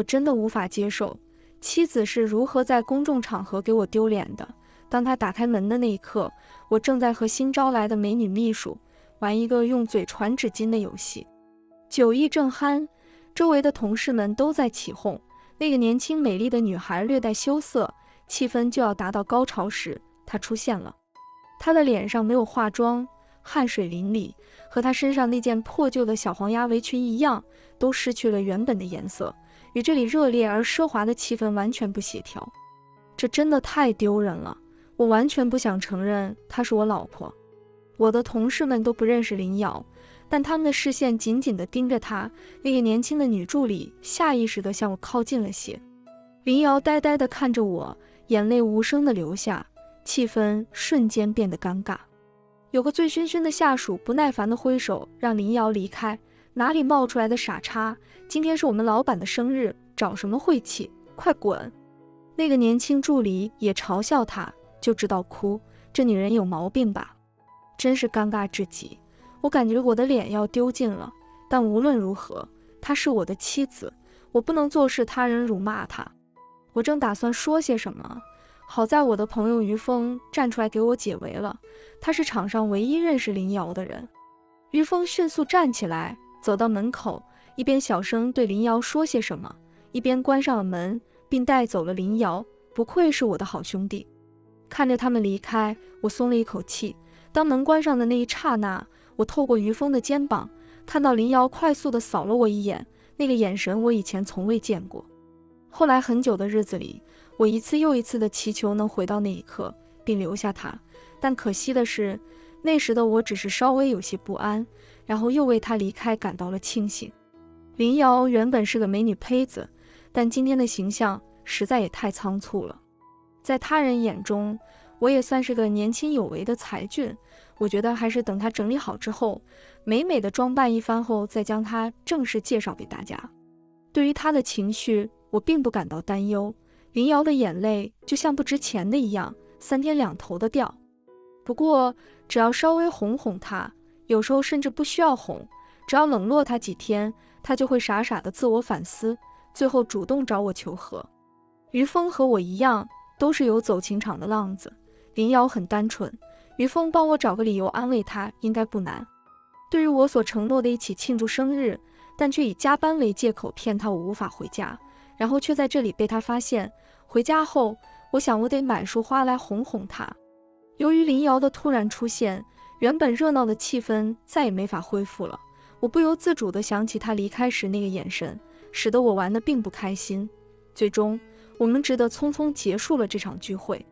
我真的无法接受妻子是如何在公众场合给我丢脸的。当他打开门的那一刻，我正在和新招来的美女秘书玩一个用嘴传纸巾的游戏，酒意正酣，周围的同事们都在起哄。那个年轻美丽的女孩略带羞涩，气氛就要达到高潮时，她出现了。她的脸上没有化妆，汗水淋漓，和她身上那件破旧的小黄鸭围裙一样，都失去了原本的颜色。与这里热烈而奢华的气氛完全不协调，这真的太丢人了！我完全不想承认她是我老婆。我的同事们都不认识林瑶，但他们的视线紧紧地盯着她。那个年轻的女助理下意识地向我靠近了些。林瑶呆呆地看着我，眼泪无声地流下，气氛瞬间变得尴尬。有个醉醺醺的下属不耐烦地挥手，让林瑶离开。哪里冒出来的傻叉？今天是我们老板的生日，找什么晦气？快滚！那个年轻助理也嘲笑他，就知道哭，这女人有毛病吧？真是尴尬至极，我感觉我的脸要丢尽了。但无论如何，她是我的妻子，我不能坐视他人辱骂她。我正打算说些什么，好在我的朋友于峰站出来给我解围了。他是场上唯一认识林瑶的人。于峰迅速站起来。走到门口，一边小声对林瑶说些什么，一边关上了门，并带走了林瑶。不愧是我的好兄弟。看着他们离开，我松了一口气。当门关上的那一刹那，我透过余风的肩膀，看到林瑶快速地扫了我一眼，那个眼神我以前从未见过。后来很久的日子里，我一次又一次地祈求能回到那一刻，并留下他。但可惜的是，那时的我只是稍微有些不安。然后又为他离开感到了庆幸。林瑶原本是个美女胚子，但今天的形象实在也太仓促了。在他人眼中，我也算是个年轻有为的才俊。我觉得还是等他整理好之后，美美的装扮一番后再将他正式介绍给大家。对于他的情绪，我并不感到担忧。林瑶的眼泪就像不值钱的一样，三天两头的掉。不过，只要稍微哄哄他。有时候甚至不需要哄，只要冷落他几天，他就会傻傻的自我反思，最后主动找我求和。于峰和我一样，都是有走情场的浪子。林瑶很单纯，于峰帮我找个理由安慰他，应该不难。对于我所承诺的一起庆祝生日，但却以加班为借口骗他我无法回家，然后却在这里被他发现。回家后，我想我得买束花来哄哄他。由于林瑶的突然出现。原本热闹的气氛再也没法恢复了。我不由自主的想起他离开时那个眼神，使得我玩的并不开心。最终，我们只得匆匆结束了这场聚会。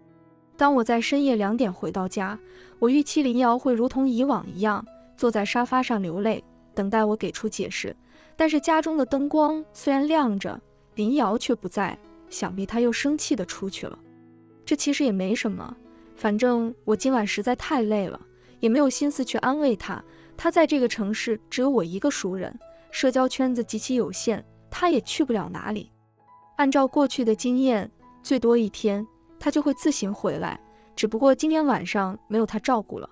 当我在深夜两点回到家，我预期林瑶会如同以往一样，坐在沙发上流泪，等待我给出解释。但是家中的灯光虽然亮着，林瑶却不在，想必她又生气的出去了。这其实也没什么，反正我今晚实在太累了。也没有心思去安慰他。他在这个城市只有我一个熟人，社交圈子极其有限，他也去不了哪里。按照过去的经验，最多一天他就会自行回来，只不过今天晚上没有他照顾了。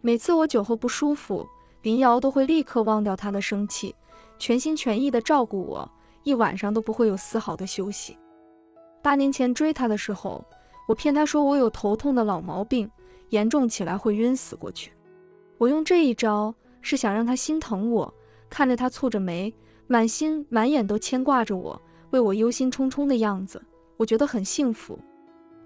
每次我酒后不舒服，林瑶都会立刻忘掉他的生气，全心全意地照顾我，一晚上都不会有丝毫的休息。八年前追他的时候，我骗他说我有头痛的老毛病。严重起来会晕死过去。我用这一招是想让他心疼我，看着他蹙着眉，满心满眼都牵挂着我，为我忧心忡忡的样子，我觉得很幸福。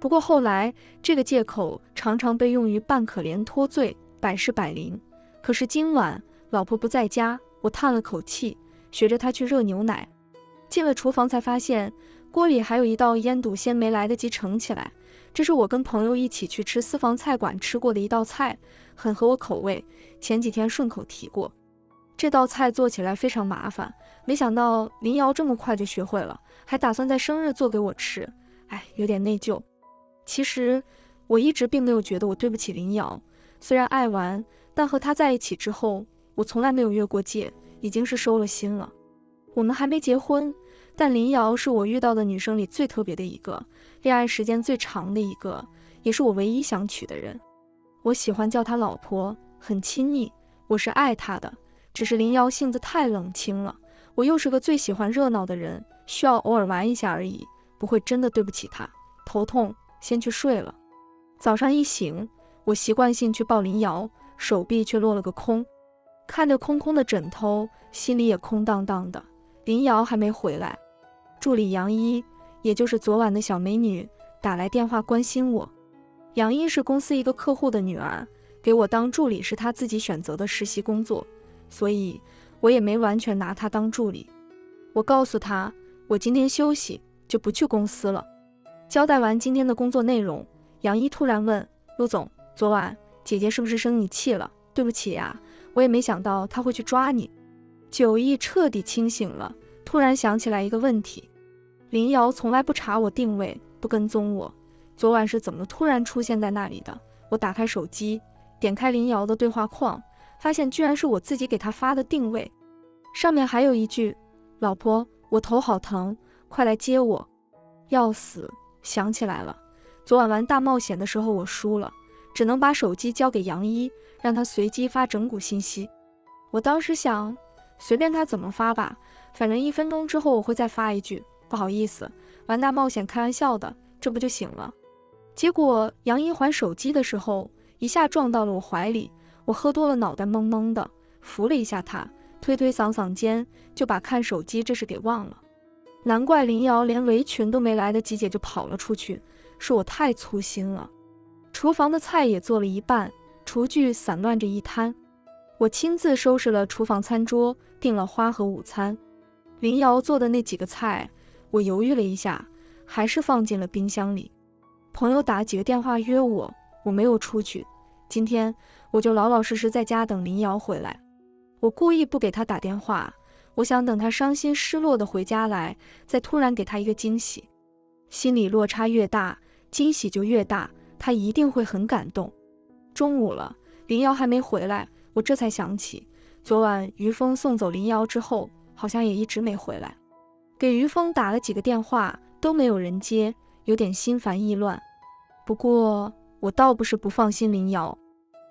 不过后来这个借口常常被用于扮可怜脱罪，百试百灵。可是今晚老婆不在家，我叹了口气，学着他去热牛奶。进了厨房才发现锅里还有一道腌笃鲜没来得及盛起来。这是我跟朋友一起去吃私房菜馆吃过的一道菜，很合我口味。前几天顺口提过，这道菜做起来非常麻烦，没想到林瑶这么快就学会了，还打算在生日做给我吃。哎，有点内疚。其实我一直并没有觉得我对不起林瑶，虽然爱玩，但和她在一起之后，我从来没有越过界，已经是收了心了。我们还没结婚，但林瑶是我遇到的女生里最特别的一个。恋爱时间最长的一个，也是我唯一想娶的人。我喜欢叫他老婆，很亲密。我是爱他的，只是林瑶性子太冷清了，我又是个最喜欢热闹的人，需要偶尔玩一下而已，不会真的对不起他。头痛，先去睡了。早上一醒，我习惯性去抱林瑶，手臂却落了个空，看着空空的枕头，心里也空荡荡的。林瑶还没回来。助理杨一。也就是昨晚的小美女打来电话关心我，杨一是公司一个客户的女儿，给我当助理是她自己选择的实习工作，所以我也没完全拿她当助理。我告诉她，我今天休息就不去公司了。交代完今天的工作内容，杨一突然问陆总，昨晚姐姐是不是生你气了？对不起呀，我也没想到她会去抓你。九易彻底清醒了，突然想起来一个问题。林瑶从来不查我定位，不跟踪我。昨晚是怎么突然出现在那里的？我打开手机，点开林瑶的对话框，发现居然是我自己给她发的定位，上面还有一句：“老婆，我头好疼，快来接我。”要死！想起来了，昨晚玩大冒险的时候我输了，只能把手机交给杨一，让他随机发整蛊信息。我当时想，随便他怎么发吧，反正一分钟之后我会再发一句。不好意思，玩大冒险，开玩笑的，这不就醒了？结果杨一还手机的时候，一下撞到了我怀里。我喝多了，脑袋懵懵的，扶了一下他，推推搡搡间就把看手机这事给忘了。难怪林瑶连围裙都没来得及解就跑了出去，是我太粗心了。厨房的菜也做了一半，厨具散乱着一摊。我亲自收拾了厨房餐桌，订了花和午餐。林瑶做的那几个菜。我犹豫了一下，还是放进了冰箱里。朋友打几个电话约我，我没有出去。今天我就老老实实在家等林瑶回来。我故意不给他打电话，我想等他伤心失落的回家来，再突然给他一个惊喜。心里落差越大，惊喜就越大，他一定会很感动。中午了，林瑶还没回来，我这才想起，昨晚于峰送走林瑶之后，好像也一直没回来。给于峰打了几个电话都没有人接，有点心烦意乱。不过我倒不是不放心林瑶，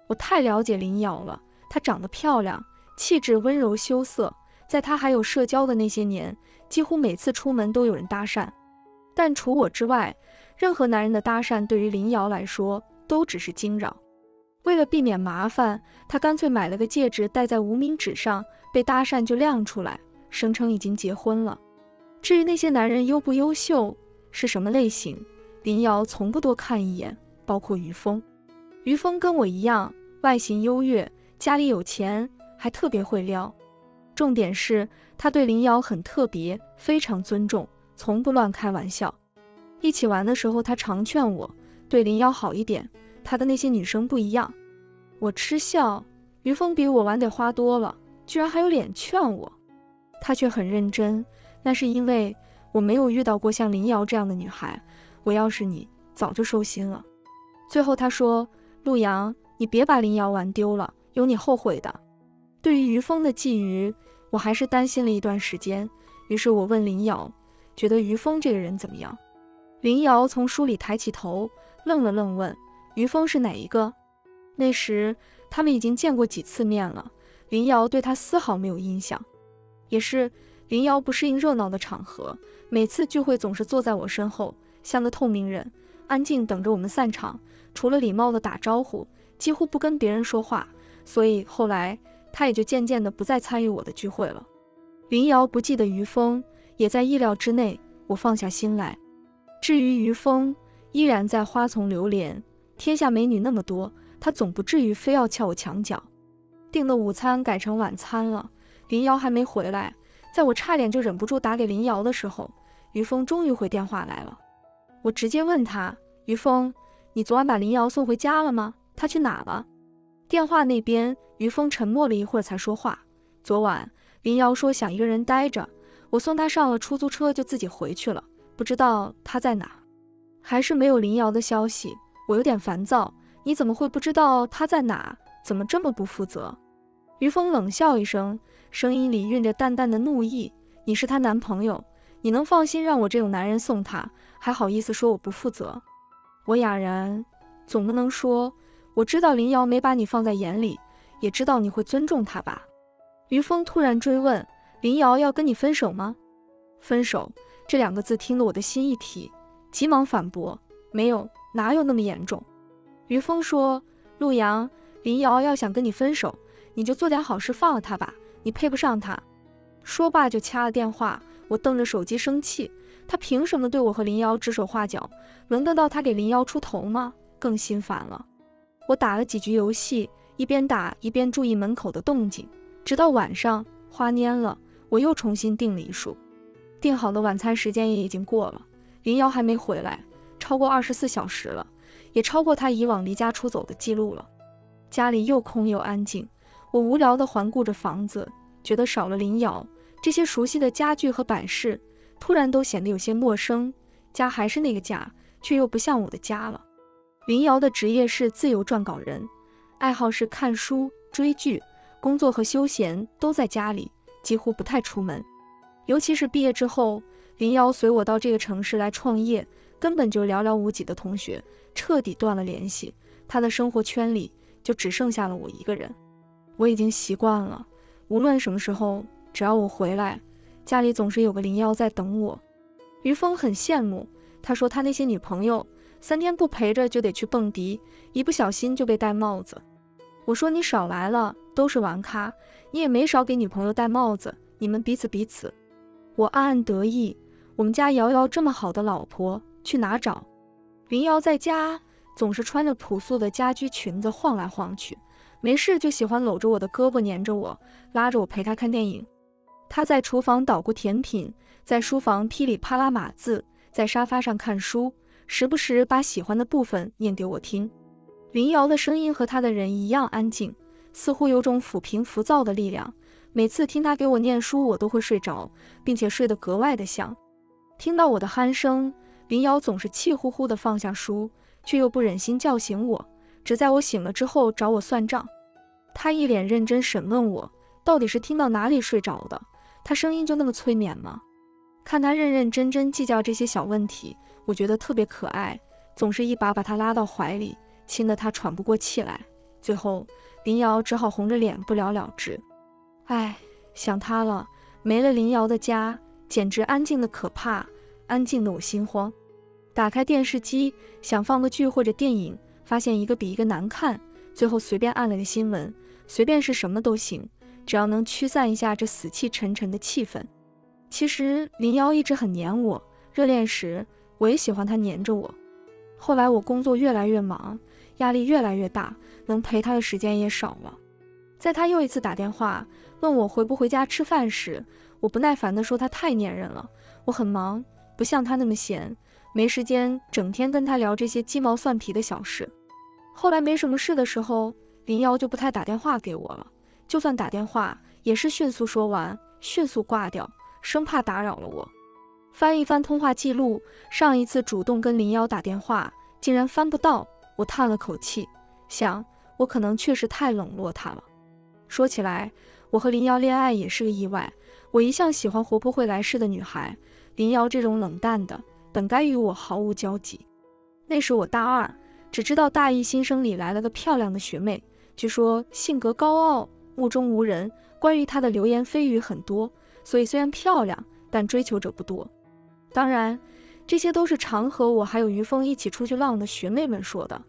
我太了解林瑶了。她长得漂亮，气质温柔羞涩，在她还有社交的那些年，几乎每次出门都有人搭讪。但除我之外，任何男人的搭讪对于林瑶来说都只是惊扰。为了避免麻烦，她干脆买了个戒指戴在无名指上，被搭讪就亮出来，声称已经结婚了。至于那些男人优不优秀是什么类型，林瑶从不多看一眼，包括于峰。于峰跟我一样，外形优越，家里有钱，还特别会撩。重点是他对林瑶很特别，非常尊重，从不乱开玩笑。一起玩的时候，他常劝我对林瑶好一点，他的那些女生不一样。我嗤笑，于峰比我玩得花多了，居然还有脸劝我。他却很认真。那是因为我没有遇到过像林瑶这样的女孩，我要是你，早就收心了。最后他说：“陆阳，你别把林瑶玩丢了，有你后悔的。”对于于峰的觊觎，我还是担心了一段时间。于是我问林瑶：“觉得于峰这个人怎么样？”林瑶从书里抬起头，愣了愣，问：“于峰是哪一个？”那时他们已经见过几次面了，林瑶对他丝毫没有印象，也是。林瑶不适应热闹的场合，每次聚会总是坐在我身后，像个透明人，安静等着我们散场。除了礼貌的打招呼，几乎不跟别人说话。所以后来他也就渐渐的不再参与我的聚会了。林瑶不记得于峰，也在意料之内，我放下心来。至于于峰，依然在花丛流连。天下美女那么多，他总不至于非要撬我墙角。订的午餐改成晚餐了。林瑶还没回来。在我差点就忍不住打给林瑶的时候，于峰终于回电话来了。我直接问他：“于峰，你昨晚把林瑶送回家了吗？她去哪了？”电话那边，于峰沉默了一会儿才说话：“昨晚林瑶说想一个人待着，我送她上了出租车就自己回去了，不知道她在哪。”还是没有林瑶的消息，我有点烦躁。你怎么会不知道她在哪？怎么这么不负责？于峰冷笑一声。声音里蕴着淡淡的怒意。你是她男朋友，你能放心让我这种男人送她？还好意思说我不负责？我哑然，总不能说我知道林瑶没把你放在眼里，也知道你会尊重她吧？于峰突然追问：“林瑶要跟你分手吗？”分手这两个字听得我的心一提，急忙反驳：“没有，哪有那么严重？”于峰说：“陆阳，林瑶要想跟你分手，你就做点好事放了她吧。”你配不上他，说罢就掐了电话。我瞪着手机生气，他凭什么对我和林瑶指手画脚？轮得到他给林瑶出头吗？更心烦了。我打了几局游戏，一边打一边注意门口的动静，直到晚上花蔫了，我又重新订了一束。订好的晚餐时间也已经过了，林瑶还没回来，超过二十四小时了，也超过他以往离家出走的记录了。家里又空又安静，我无聊地环顾着房子。觉得少了林瑶，这些熟悉的家具和摆饰突然都显得有些陌生。家还是那个家，却又不像我的家了。林瑶的职业是自由撰稿人，爱好是看书、追剧，工作和休闲都在家里，几乎不太出门。尤其是毕业之后，林瑶随我到这个城市来创业，根本就寥寥无几的同学彻底断了联系，她的生活圈里就只剩下了我一个人。我已经习惯了。无论什么时候，只要我回来，家里总是有个林瑶在等我。于峰很羡慕，他说他那些女朋友三天不陪着就得去蹦迪，一不小心就被戴帽子。我说你少来了，都是玩咖，你也没少给女朋友戴帽子，你们彼此彼此。我暗暗得意，我们家瑶瑶这么好的老婆，去哪找？林瑶在家总是穿着朴素的家居裙子晃来晃去。没事就喜欢搂着我的胳膊，粘着我，拉着我陪他看电影。他在厨房捣鼓甜品，在书房噼里啪啦码字，在沙发上看书，时不时把喜欢的部分念给我听。林瑶的声音和他的人一样安静，似乎有种抚平浮躁的力量。每次听他给我念书，我都会睡着，并且睡得格外的香。听到我的鼾声，林瑶总是气呼呼地放下书，却又不忍心叫醒我。只在我醒了之后找我算账，他一脸认真审问我到底是听到哪里睡着的，他声音就那么催眠吗？看他认认真真计较这些小问题，我觉得特别可爱，总是一把把他拉到怀里，亲得他喘不过气来。最后林瑶只好红着脸不了了之。唉，想他了，没了林瑶的家，简直安静的可怕，安静的我心慌。打开电视机，想放个剧或者电影。发现一个比一个难看，最后随便按了个新闻，随便是什么都行，只要能驱散一下这死气沉沉的气氛。其实林瑶一直很黏我，热恋时我也喜欢她黏着我。后来我工作越来越忙，压力越来越大，能陪她的时间也少了。在她又一次打电话问我回不回家吃饭时，我不耐烦地说她太粘人了，我很忙，不像她那么闲。没时间，整天跟他聊这些鸡毛蒜皮的小事。后来没什么事的时候，林瑶就不太打电话给我了。就算打电话，也是迅速说完，迅速挂掉，生怕打扰了我。翻一翻通话记录，上一次主动跟林瑶打电话，竟然翻不到。我叹了口气，想我可能确实太冷落她了。说起来，我和林瑶恋爱也是个意外。我一向喜欢活泼会来事的女孩，林瑶这种冷淡的。本该与我毫无交集。那时我大二，只知道大一新生里来了个漂亮的学妹，据说性格高傲、目中无人。关于她的流言蜚语很多，所以虽然漂亮，但追求者不多。当然，这些都是常和我还有于峰一起出去浪的学妹们说的。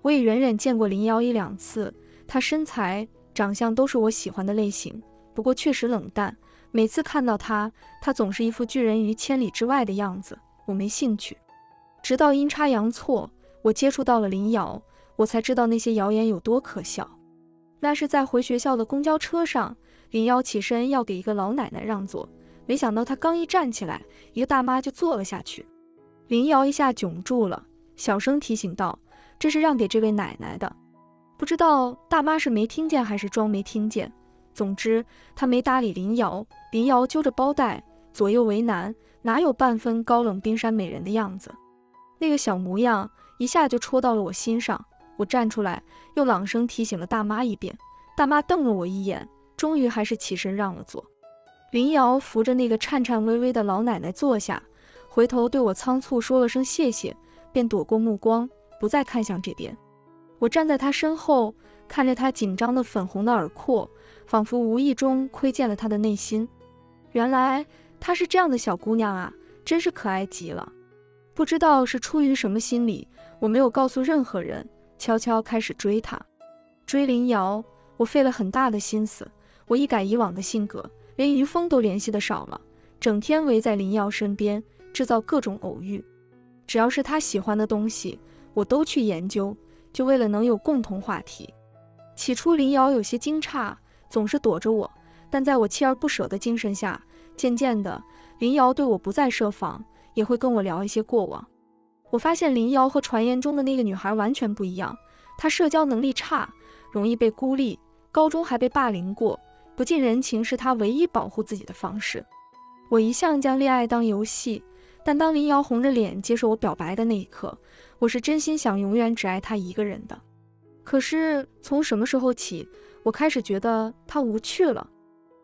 我也远远见过林瑶一两次，她身材、长相都是我喜欢的类型，不过确实冷淡。每次看到她，她总是一副拒人于千里之外的样子。我没兴趣，直到阴差阳错，我接触到了林瑶，我才知道那些谣言有多可笑。那是在回学校的公交车上，林瑶起身要给一个老奶奶让座，没想到她刚一站起来，一个大妈就坐了下去。林瑶一下窘住了，小声提醒道：“这是让给这位奶奶的。”不知道大妈是没听见还是装没听见，总之她没搭理林瑶。林瑶揪着包带，左右为难。哪有半分高冷冰山美人的样子？那个小模样一下就戳到了我心上。我站出来，又朗声提醒了大妈一遍。大妈瞪了我一眼，终于还是起身让了座。林瑶扶着那个颤颤巍巍的老奶奶坐下，回头对我仓促说了声谢谢，便躲过目光，不再看向这边。我站在她身后，看着她紧张的粉红的耳廓，仿佛无意中窥见了她的内心。原来。她是这样的小姑娘啊，真是可爱极了。不知道是出于什么心理，我没有告诉任何人，悄悄开始追她。追林瑶，我费了很大的心思。我一改以往的性格，连于峰都联系的少了，整天围在林瑶身边，制造各种偶遇。只要是他喜欢的东西，我都去研究，就为了能有共同话题。起初林瑶有些惊诧，总是躲着我，但在我锲而不舍的精神下。渐渐的，林瑶对我不再设防，也会跟我聊一些过往。我发现林瑶和传言中的那个女孩完全不一样，她社交能力差，容易被孤立，高中还被霸凌过，不近人情是她唯一保护自己的方式。我一向将恋爱当游戏，但当林瑶红着脸接受我表白的那一刻，我是真心想永远只爱她一个人的。可是从什么时候起，我开始觉得她无趣了？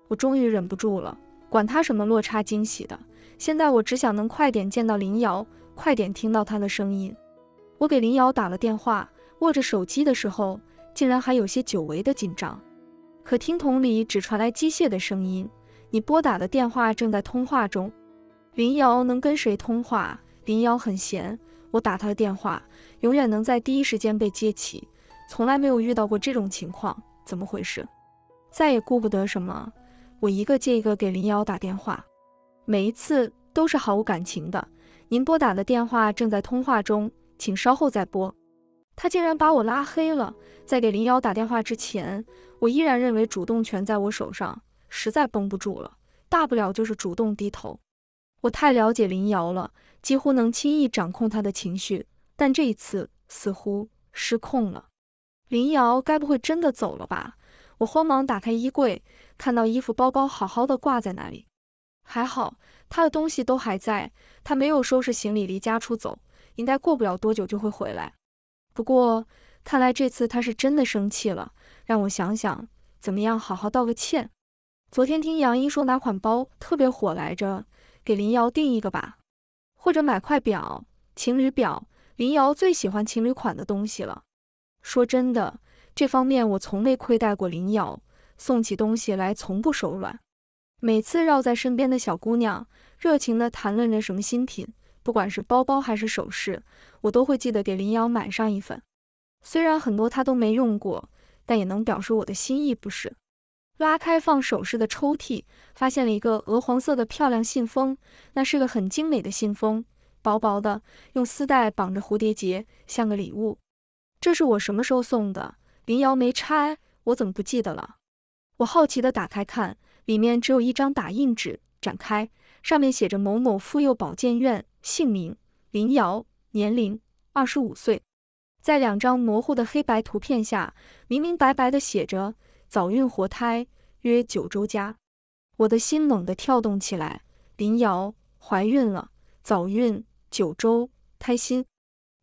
我终于忍不住了。管他什么落差惊喜的，现在我只想能快点见到林瑶，快点听到她的声音。我给林瑶打了电话，握着手机的时候，竟然还有些久违的紧张。可听筒里只传来机械的声音：“你拨打的电话正在通话中。”林瑶能跟谁通话？林瑶很闲，我打她的电话，永远能在第一时间被接起，从来没有遇到过这种情况，怎么回事？再也顾不得什么。我一个接一个给林瑶打电话，每一次都是毫无感情的。您拨打的电话正在通话中，请稍后再拨。他竟然把我拉黑了。在给林瑶打电话之前，我依然认为主动权在我手上，实在绷不住了，大不了就是主动低头。我太了解林瑶了，几乎能轻易掌控她的情绪，但这一次似乎失控了。林瑶该不会真的走了吧？我慌忙打开衣柜，看到衣服、包包好好的挂在那里，还好他的东西都还在，他没有收拾行李离家出走，应该过不了多久就会回来。不过看来这次他是真的生气了，让我想想怎么样好好道个歉。昨天听杨英说哪款包特别火来着，给林瑶订一个吧，或者买块表，情侣表，林瑶最喜欢情侣款的东西了。说真的。这方面我从没亏待过林瑶，送起东西来从不手软。每次绕在身边的小姑娘热情地谈论着什么新品，不管是包包还是首饰，我都会记得给林瑶买上一份。虽然很多她都没用过，但也能表示我的心意，不是？拉开放首饰的抽屉，发现了一个鹅黄色的漂亮信封，那是个很精美的信封，薄薄的，用丝带绑着蝴蝶结，像个礼物。这是我什么时候送的？林瑶没拆，我怎么不记得了？我好奇的打开看，里面只有一张打印纸，展开上面写着某某妇幼保健院，姓名林瑶，年龄二十五岁，在两张模糊的黑白图片下，明明白白的写着早孕活胎约九周加。我的心猛地跳动起来，林瑶怀孕了，早孕九周，胎心。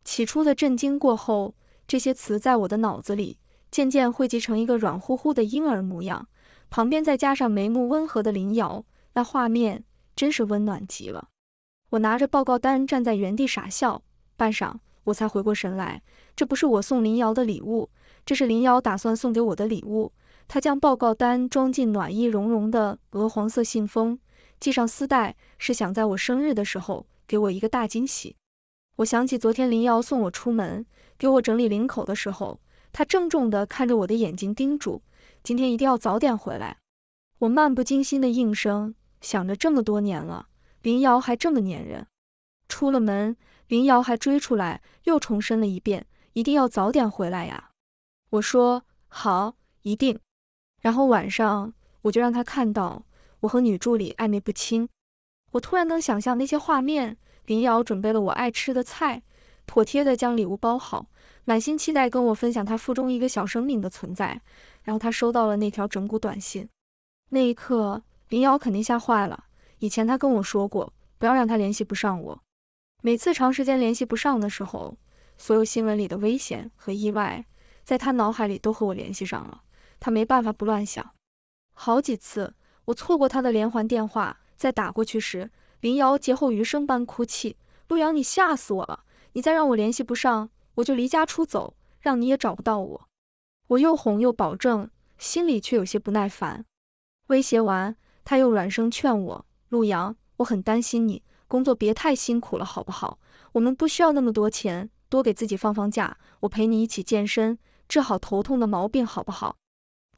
起初的震惊过后，这些词在我的脑子里。渐渐汇集成一个软乎乎的婴儿模样，旁边再加上眉目温和的林瑶，那画面真是温暖极了。我拿着报告单站在原地傻笑，半晌我才回过神来。这不是我送林瑶的礼物，这是林瑶打算送给我的礼物。她将报告单装进暖意融融的鹅黄色信封，系上丝带，是想在我生日的时候给我一个大惊喜。我想起昨天林瑶送我出门，给我整理领口的时候。他郑重地看着我的眼睛，叮嘱：“今天一定要早点回来。”我漫不经心地应声，想着这么多年了，林瑶还这么粘人。出了门，林瑶还追出来，又重申了一遍：“一定要早点回来呀！”我说：“好，一定。”然后晚上我就让他看到我和女助理暧昧不清。我突然能想象那些画面：林瑶准备了我爱吃的菜，妥帖地将礼物包好。满心期待跟我分享他腹中一个小生命的存在，然后他收到了那条整蛊短信。那一刻，林瑶肯定吓坏了。以前他跟我说过，不要让他联系不上我。每次长时间联系不上的时候，所有新闻里的危险和意外，在他脑海里都和我联系上了，他没办法不乱想。好几次，我错过他的连环电话，在打过去时，林瑶劫后余生般哭泣：“陆阳，你吓死我了！你再让我联系不上！”我就离家出走，让你也找不到我。我又哄又保证，心里却有些不耐烦。威胁完，他又软声劝我：“陆阳，我很担心你，工作别太辛苦了，好不好？我们不需要那么多钱，多给自己放放假。我陪你一起健身，治好头痛的毛病，好不好？”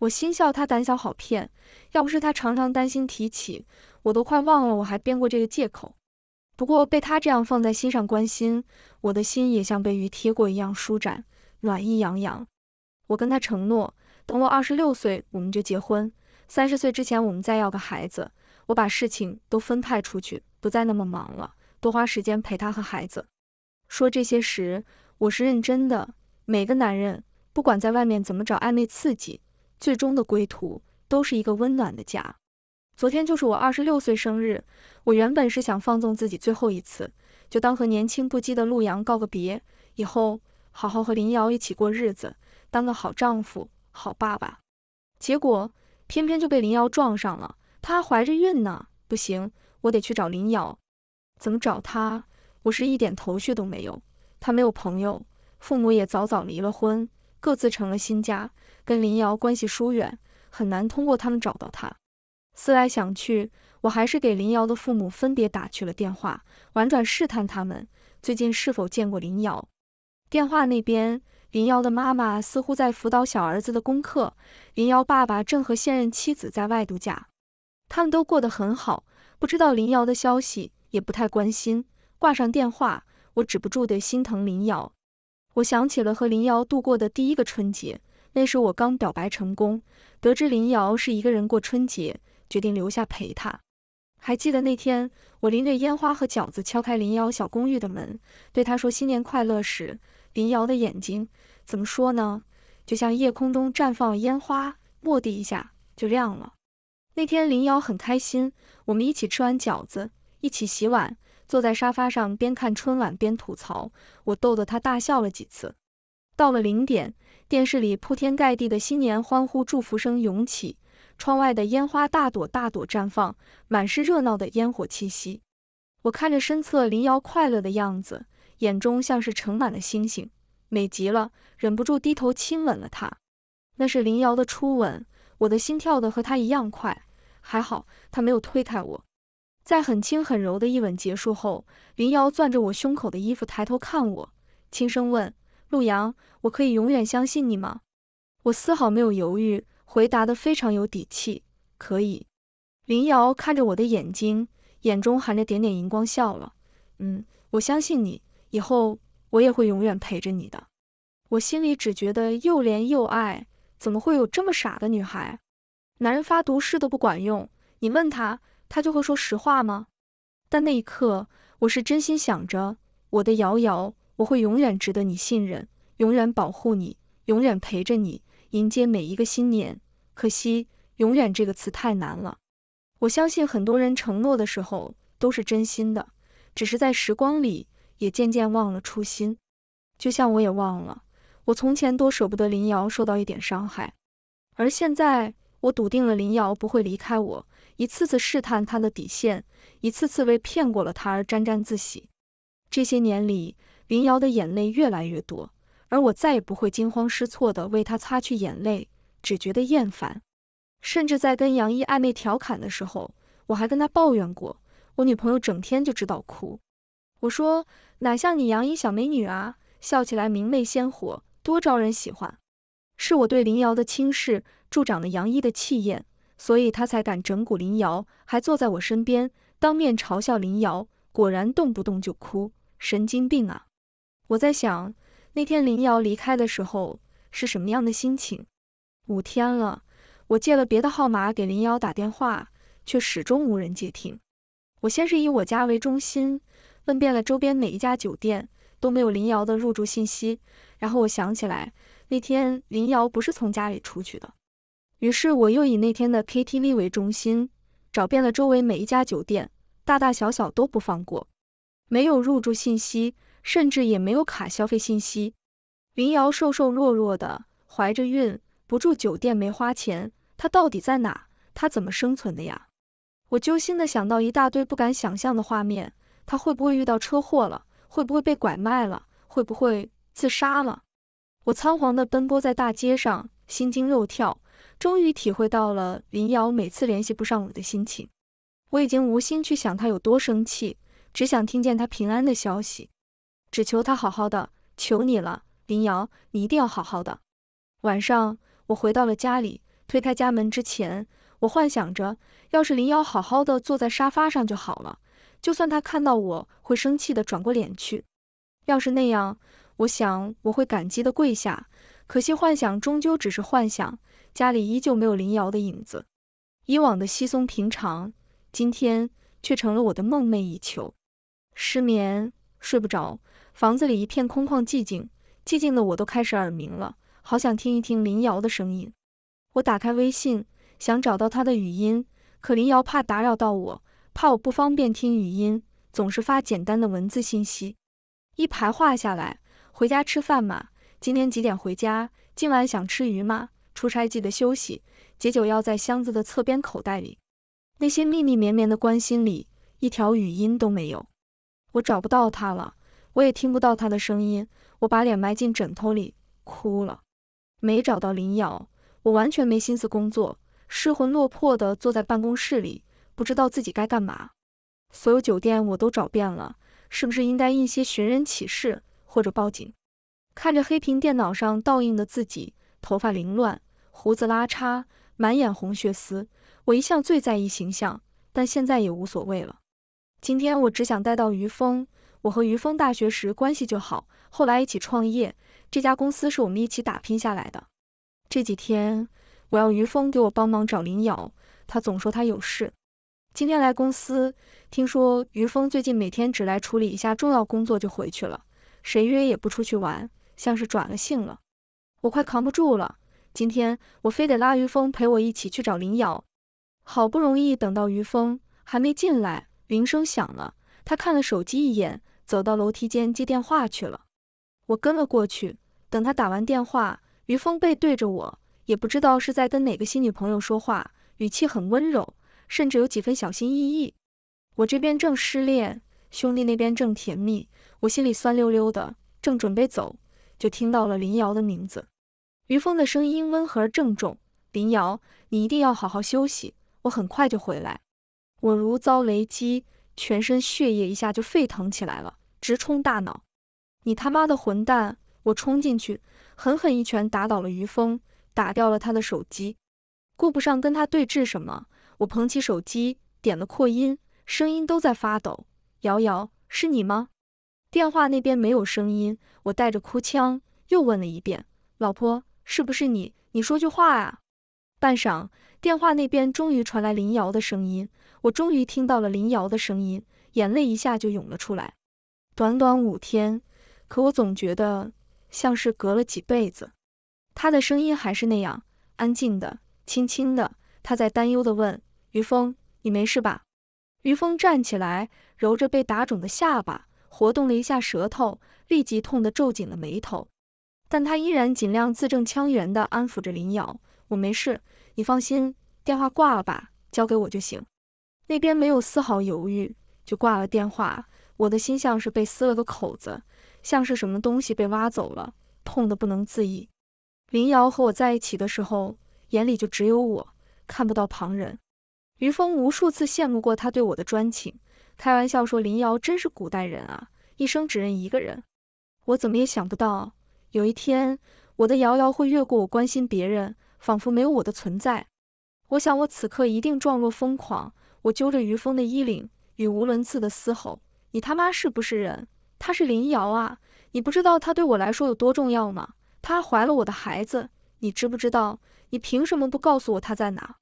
我心笑他胆小好骗，要不是他常常担心提起，我都快忘了我还编过这个借口。不过被他这样放在心上关心，我的心也像被鱼贴过一样舒展，暖意洋洋。我跟他承诺，等我二十六岁我们就结婚，三十岁之前我们再要个孩子。我把事情都分派出去，不再那么忙了，多花时间陪他和孩子。说这些时，我是认真的。每个男人不管在外面怎么找暧昧刺激，最终的归途都是一个温暖的家。昨天就是我二十六岁生日，我原本是想放纵自己最后一次，就当和年轻不羁的陆阳告个别，以后好好和林瑶一起过日子，当个好丈夫、好爸爸。结果偏偏就被林瑶撞上了，她还怀着孕呢，不行，我得去找林瑶。怎么找她？我是一点头绪都没有。她没有朋友，父母也早早离了婚，各自成了新家，跟林瑶关系疏远，很难通过他们找到她。思来想去，我还是给林瑶的父母分别打去了电话，婉转试探他们最近是否见过林瑶。电话那边，林瑶的妈妈似乎在辅导小儿子的功课，林瑶爸爸正和现任妻子在外度假，他们都过得很好，不知道林瑶的消息，也不太关心。挂上电话，我止不住的心疼林瑶。我想起了和林瑶度过的第一个春节，那时我刚表白成功，得知林瑶是一个人过春节。决定留下陪他。还记得那天，我拎着烟花和饺子敲开林瑶小公寓的门，对他说“新年快乐”时，林瑶的眼睛怎么说呢？就像夜空中绽放了烟花，蓦地一下就亮了。那天林瑶很开心，我们一起吃完饺子，一起洗碗，坐在沙发上边看春晚边吐槽，我逗得他大笑了几次。到了零点，电视里铺天盖地的新年欢呼祝福声涌起。窗外的烟花大朵大朵绽放，满是热闹的烟火气息。我看着身侧林瑶快乐的样子，眼中像是盛满了星星，美极了，忍不住低头亲吻了她。那是林瑶的初吻，我的心跳的和她一样快。还好她没有推开我。在很轻很柔的一吻结束后，林瑶攥着我胸口的衣服，抬头看我，轻声问：“陆阳，我可以永远相信你吗？”我丝毫没有犹豫。回答的非常有底气，可以。林瑶看着我的眼睛，眼中含着点点荧光，笑了。嗯，我相信你，以后我也会永远陪着你的。我心里只觉得又怜又爱，怎么会有这么傻的女孩？男人发毒誓都不管用，你问他，他就会说实话吗？但那一刻，我是真心想着，我的瑶瑶，我会永远值得你信任，永远保护你，永远陪着你。迎接每一个新年，可惜“永远”这个词太难了。我相信很多人承诺的时候都是真心的，只是在时光里也渐渐忘了初心。就像我也忘了，我从前多舍不得林瑶受到一点伤害，而现在我笃定了林瑶不会离开我，一次次试探她的底线，一次次为骗过了她而沾沾自喜。这些年里，林瑶的眼泪越来越多。而我再也不会惊慌失措地为她擦去眼泪，只觉得厌烦。甚至在跟杨一暧昧调侃的时候，我还跟他抱怨过，我女朋友整天就知道哭。我说哪像你杨一小美女啊，笑起来明媚鲜活，多招人喜欢。是我对林瑶的轻视助长了杨一的气焰，所以他才敢整蛊林瑶，还坐在我身边当面嘲笑林瑶。果然动不动就哭，神经病啊！我在想。那天林瑶离开的时候是什么样的心情？五天了，我借了别的号码给林瑶打电话，却始终无人接听。我先是以我家为中心，问遍了周边每一家酒店，都没有林瑶的入住信息。然后我想起来，那天林瑶不是从家里出去的，于是我又以那天的 KTV 为中心，找遍了周围每一家酒店，大大小小都不放过，没有入住信息。甚至也没有卡消费信息。林瑶瘦瘦弱弱的，怀着孕，不住酒店，没花钱，她到底在哪？她怎么生存的呀？我揪心的想到一大堆不敢想象的画面。她会不会遇到车祸了？会不会被拐卖了？会不会自杀了？我仓皇的奔波在大街上，心惊肉跳，终于体会到了林瑶每次联系不上我的心情。我已经无心去想她有多生气，只想听见她平安的消息。只求他好好的，求你了，林瑶，你一定要好好的。晚上我回到了家里，推开家门之前，我幻想着，要是林瑶好好的坐在沙发上就好了，就算她看到我会生气的转过脸去，要是那样，我想我会感激的跪下。可惜幻想终究只是幻想，家里依旧没有林瑶的影子。以往的稀松平常，今天却成了我的梦寐以求。失眠，睡不着。房子里一片空旷寂静，寂静的我都开始耳鸣了，好想听一听林瑶的声音。我打开微信，想找到她的语音，可林瑶怕打扰到我，怕我不方便听语音，总是发简单的文字信息，一排话下来：回家吃饭嘛？今天几点回家？今晚想吃鱼吗？出差记得休息，解酒药在箱子的侧边口袋里。那些密密绵绵的关心里，一条语音都没有，我找不到她了。我也听不到他的声音，我把脸埋进枕头里哭了。没找到林瑶，我完全没心思工作，失魂落魄地坐在办公室里，不知道自己该干嘛。所有酒店我都找遍了，是不是应该印些寻人启事或者报警？看着黑屏电脑上倒映的自己，头发凌乱，胡子拉碴，满眼红血丝。我一向最在意形象，但现在也无所谓了。今天我只想待到于峰。我和于峰大学时关系就好，后来一起创业，这家公司是我们一起打拼下来的。这几天我要于峰给我帮忙找林瑶，他总说他有事。今天来公司，听说于峰最近每天只来处理一下重要工作就回去了，谁约也不出去玩，像是转了性了。我快扛不住了，今天我非得拉于峰陪我一起去找林瑶。好不容易等到于峰还没进来，铃声响了。他看了手机一眼，走到楼梯间接电话去了。我跟了过去，等他打完电话，于峰背对着我，也不知道是在跟哪个新女朋友说话，语气很温柔，甚至有几分小心翼翼。我这边正失恋，兄弟那边正甜蜜，我心里酸溜溜的。正准备走，就听到了林瑶的名字。于峰的声音温和而郑重：“林瑶，你一定要好好休息，我很快就回来。”我如遭雷击。全身血液一下就沸腾起来了，直冲大脑。你他妈的混蛋！我冲进去，狠狠一拳打倒了于峰，打掉了他的手机。顾不上跟他对峙什么，我捧起手机，点了扩音，声音都在发抖。瑶瑶，是你吗？电话那边没有声音，我带着哭腔又问了一遍：老婆，是不是你？你说句话啊！半晌，电话那边终于传来林瑶的声音。我终于听到了林瑶的声音，眼泪一下就涌了出来。短短五天，可我总觉得像是隔了几辈子。她的声音还是那样安静的、轻轻的，她在担忧地问：“于峰，你没事吧？”于峰站起来，揉着被打肿的下巴，活动了一下舌头，立即痛得皱紧了眉头。但他依然尽量字正腔圆地安抚着林瑶：“我没事，你放心。电话挂了吧，交给我就行。”那边没有丝毫犹豫，就挂了电话。我的心像是被撕了个口子，像是什么东西被挖走了，痛得不能自已。林瑶和我在一起的时候，眼里就只有我，看不到旁人。余枫无数次羡慕过他对我的专情，开玩笑说：“林瑶真是古代人啊，一生只认一个人。”我怎么也想不到，有一天我的瑶瑶会越过我关心别人，仿佛没有我的存在。我想，我此刻一定状若疯狂。我揪着于峰的衣领，语无伦次地嘶吼：“你他妈是不是人？她是林瑶啊！你不知道她对我来说有多重要吗？她怀了我的孩子，你知不知道？你凭什么不告诉我她在哪？”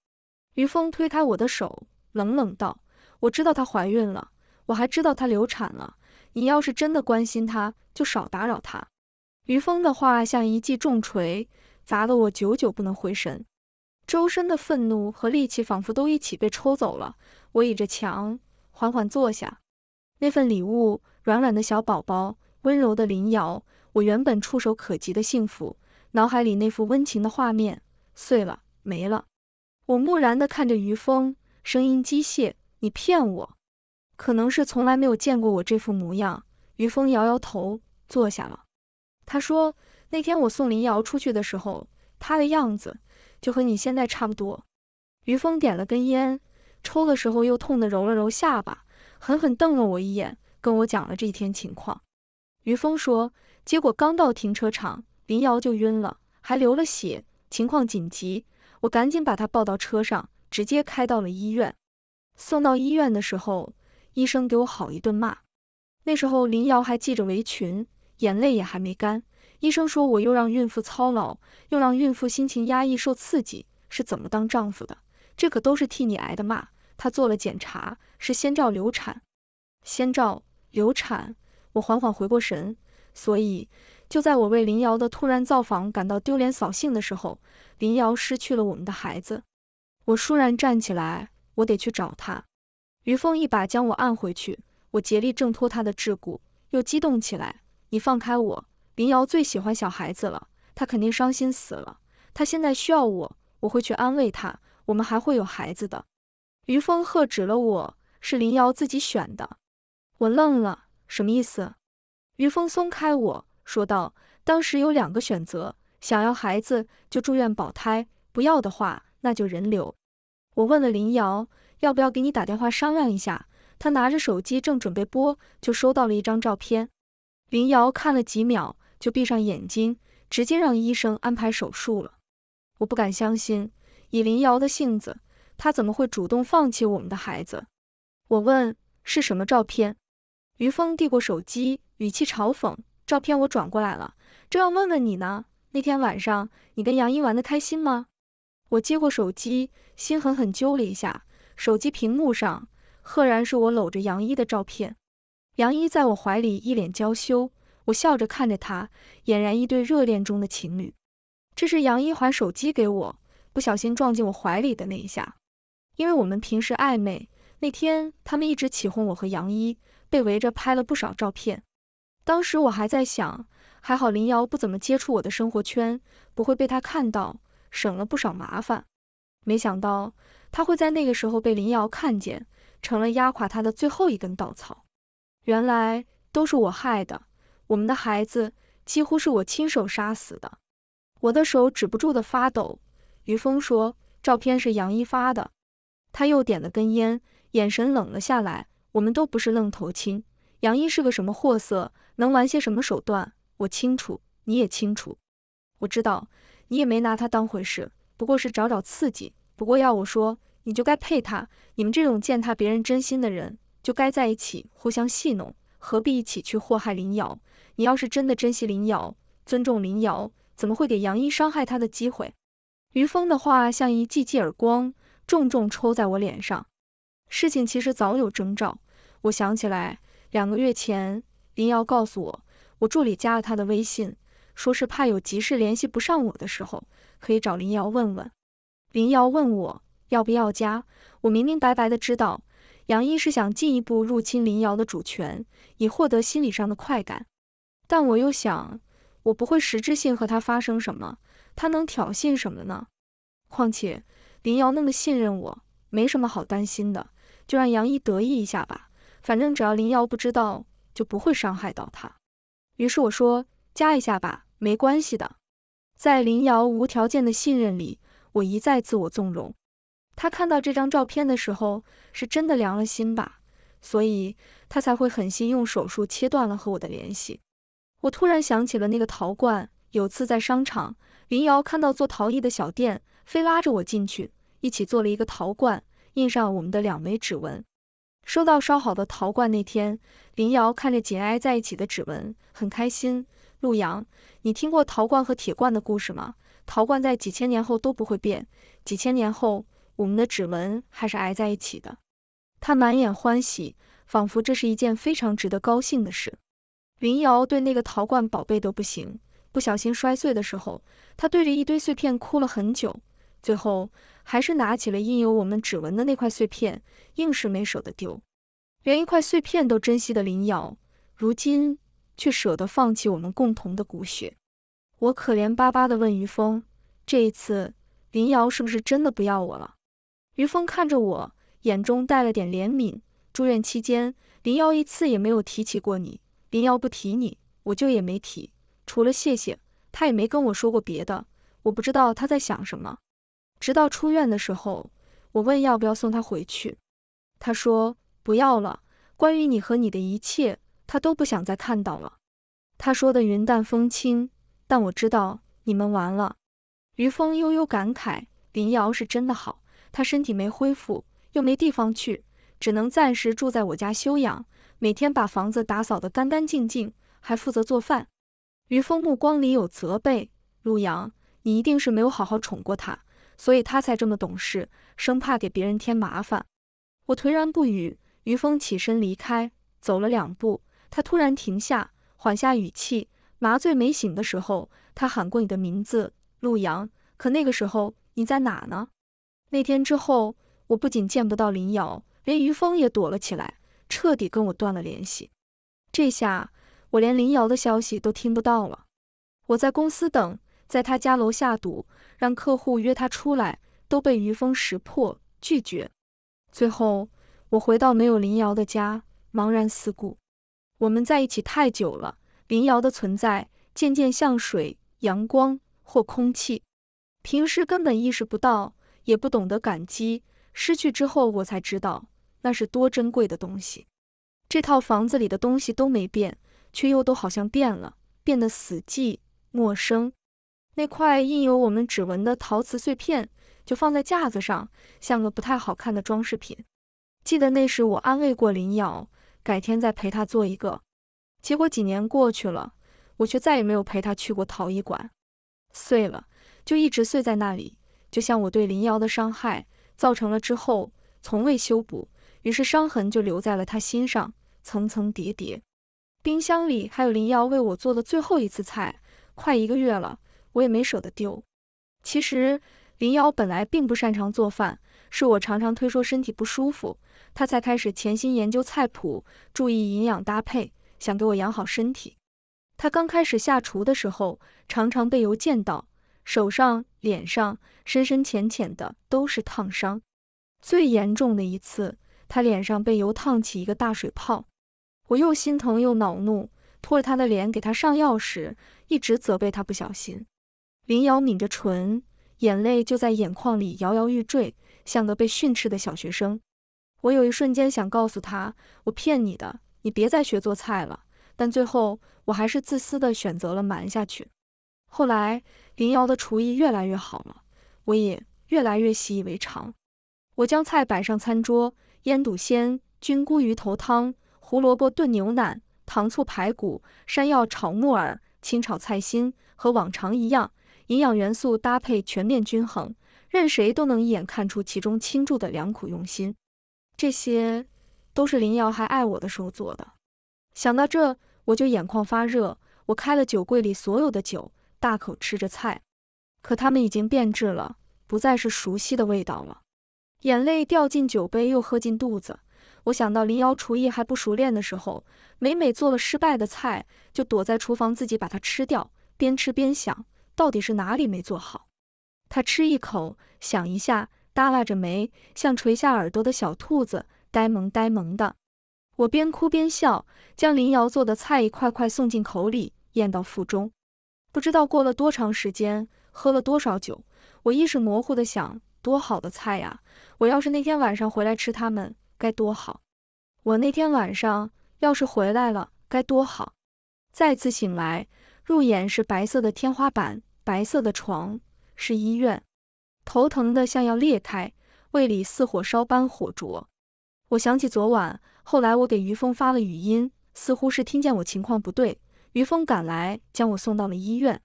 于峰推开我的手，冷冷道：“我知道她怀孕了，我还知道她流产了。你要是真的关心她，就少打扰她。”于峰的话像一记重锤，砸得我久久不能回神。周身的愤怒和力气仿佛都一起被抽走了。我倚着墙，缓缓坐下。那份礼物，软软的小宝宝，温柔的林瑶，我原本触手可及的幸福，脑海里那幅温情的画面碎了，没了。我木然地看着余枫，声音机械：“你骗我？”可能是从来没有见过我这副模样。余枫摇摇头，坐下了。他说：“那天我送林瑶出去的时候。”他的样子就和你现在差不多。于峰点了根烟，抽的时候又痛的揉了揉下巴，狠狠瞪了我一眼，跟我讲了这一天情况。于峰说，结果刚到停车场，林瑶就晕了，还流了血，情况紧急，我赶紧把她抱到车上，直接开到了医院。送到医院的时候，医生给我好一顿骂。那时候林瑶还系着围裙，眼泪也还没干。医生说，我又让孕妇操劳，又让孕妇心情压抑受刺激，是怎么当丈夫的？这可都是替你挨的骂。她做了检查，是先兆流产。先兆流产。我缓缓回过神，所以就在我为林瑶的突然造访感到丢脸扫兴的时候，林瑶失去了我们的孩子。我倏然站起来，我得去找她。于峰一把将我按回去，我竭力挣脱他的桎梏，又激动起来，你放开我！林瑶最喜欢小孩子了，她肯定伤心死了。她现在需要我，我会去安慰她。我们还会有孩子的。于峰喝止了我，是林瑶自己选的。我愣了，什么意思？于峰松开我说道：“当时有两个选择，想要孩子就住院保胎，不要的话那就人流。”我问了林瑶要不要给你打电话商量一下。他拿着手机正准备拨，就收到了一张照片。林瑶看了几秒。就闭上眼睛，直接让医生安排手术了。我不敢相信，以林瑶的性子，她怎么会主动放弃我们的孩子？我问是什么照片。于峰递过手机，语气嘲讽：“照片我转过来了，正要问问你呢。那天晚上，你跟杨一玩的开心吗？”我接过手机，心狠狠揪了一下。手机屏幕上赫然是我搂着杨一的照片，杨一在我怀里一脸娇羞。我笑着看着他，俨然一对热恋中的情侣。这是杨一还手机给我，不小心撞进我怀里的那一下。因为我们平时暧昧，那天他们一直起哄，我和杨一被围着拍了不少照片。当时我还在想，还好林瑶不怎么接触我的生活圈，不会被他看到，省了不少麻烦。没想到他会在那个时候被林瑶看见，成了压垮他的最后一根稻草。原来都是我害的。我们的孩子几乎是我亲手杀死的，我的手止不住的发抖。余峰说：“照片是杨一发的。”他又点了根烟，眼神冷了下来。我们都不是愣头青，杨一是个什么货色，能玩些什么手段，我清楚，你也清楚。我知道你也没拿他当回事，不过是找找刺激。不过要我说，你就该配他。你们这种践踏别人真心的人，就该在一起互相戏弄，何必一起去祸害林瑶？你要是真的珍惜林瑶，尊重林瑶，怎么会给杨一伤害他的机会？余峰的话像一记记耳光，重重抽在我脸上。事情其实早有征兆，我想起来，两个月前林瑶告诉我，我助理加了他的微信，说是怕有急事联系不上我的时候，可以找林瑶问问。林瑶问我要不要加，我明明白白的知道，杨一是想进一步入侵林瑶的主权，以获得心理上的快感。但我又想，我不会实质性和他发生什么，他能挑衅什么呢？况且林瑶那么信任我，没什么好担心的，就让杨毅得意一下吧。反正只要林瑶不知道，就不会伤害到他。于是我说加一下吧，没关系的。在林瑶无条件的信任里，我一再自我纵容。他看到这张照片的时候，是真的凉了心吧？所以他才会狠心用手术切断了和我的联系。我突然想起了那个陶罐。有次在商场，林瑶看到做陶艺的小店，非拉着我进去，一起做了一个陶罐，印上我们的两枚指纹。收到烧好的陶罐那天，林瑶看着紧挨在一起的指纹，很开心。陆阳，你听过陶罐和铁罐的故事吗？陶罐在几千年后都不会变，几千年后我们的指纹还是挨在一起的。他满眼欢喜，仿佛这是一件非常值得高兴的事。林瑶对那个陶罐宝贝都不行，不小心摔碎的时候，她对着一堆碎片哭了很久，最后还是拿起了印有我们指纹的那块碎片，硬是没舍得丢。连一块碎片都珍惜的林瑶，如今却舍得放弃我们共同的骨血。我可怜巴巴地问于峰：“这一次，林瑶是不是真的不要我了？”于峰看着我，眼中带了点怜悯。住院期间，林瑶一次也没有提起过你。林瑶不提你，我就也没提，除了谢谢，他也没跟我说过别的。我不知道他在想什么。直到出院的时候，我问要不要送他回去，他说不要了。关于你和你的一切，他都不想再看到了。他说的云淡风轻，但我知道你们完了。余枫悠悠感慨，林瑶是真的好，他身体没恢复，又没地方去。只能暂时住在我家休养，每天把房子打扫得干干净净，还负责做饭。于峰目光里有责备，陆阳，你一定是没有好好宠过他，所以他才这么懂事，生怕给别人添麻烦。我颓然不语。于峰起身离开，走了两步，他突然停下，缓下语气：麻醉没醒的时候，他喊过你的名字，陆阳。可那个时候你在哪呢？那天之后，我不仅见不到林瑶。连于峰也躲了起来，彻底跟我断了联系。这下我连林瑶的消息都听不到了。我在公司等，在他家楼下堵，让客户约他出来，都被于峰识破拒绝。最后我回到没有林瑶的家，茫然四顾。我们在一起太久了，林瑶的存在渐渐像水、阳光或空气，平时根本意识不到，也不懂得感激。失去之后，我才知道。那是多珍贵的东西。这套房子里的东西都没变，却又都好像变了，变得死寂、陌生。那块印有我们指纹的陶瓷碎片就放在架子上，像个不太好看的装饰品。记得那时我安慰过林瑶，改天再陪她做一个。结果几年过去了，我却再也没有陪她去过陶艺馆。碎了，就一直碎在那里，就像我对林瑶的伤害造成了之后从未修补。于是伤痕就留在了他心上，层层叠叠。冰箱里还有林瑶为我做的最后一次菜，快一个月了，我也没舍得丢。其实林瑶本来并不擅长做饭，是我常常推说身体不舒服，她才开始潜心研究菜谱，注意营养搭配，想给我养好身体。她刚开始下厨的时候，常常被油溅到，手上、脸上，深深浅浅的都是烫伤。最严重的一次。他脸上被油烫起一个大水泡，我又心疼又恼怒，拖着他的脸给他上药时，一直责备他不小心。林瑶抿着唇，眼泪就在眼眶里摇摇欲坠，像个被训斥的小学生。我有一瞬间想告诉他，我骗你的，你别再学做菜了，但最后我还是自私地选择了瞒下去。后来，林瑶的厨艺越来越好了，我也越来越习以为常。我将菜摆上餐桌。腌笃鲜菌菇鱼头汤、胡萝卜炖牛腩、糖醋排骨、山药炒木耳、清炒菜心，和往常一样，营养元素搭配全面均衡，任谁都能一眼看出其中倾注的良苦用心。这些都是林瑶还爱我的时候做的。想到这，我就眼眶发热。我开了酒柜里所有的酒，大口吃着菜，可它们已经变质了，不再是熟悉的味道了。眼泪掉进酒杯，又喝进肚子。我想到林瑶厨艺还不熟练的时候，每每做了失败的菜，就躲在厨房自己把它吃掉，边吃边想到底是哪里没做好。他吃一口，想一下，耷拉着眉，像垂下耳朵的小兔子，呆萌呆萌的。我边哭边笑，将林瑶做的菜一块块送进口里，咽到腹中。不知道过了多长时间，喝了多少酒，我意识模糊的想。多好的菜呀！我要是那天晚上回来吃他们，该多好！我那天晚上要是回来了，该多好！再次醒来，入眼是白色的天花板，白色的床，是医院。头疼的像要裂开，胃里似火烧般火灼。我想起昨晚，后来我给于峰发了语音，似乎是听见我情况不对，于峰赶来将我送到了医院。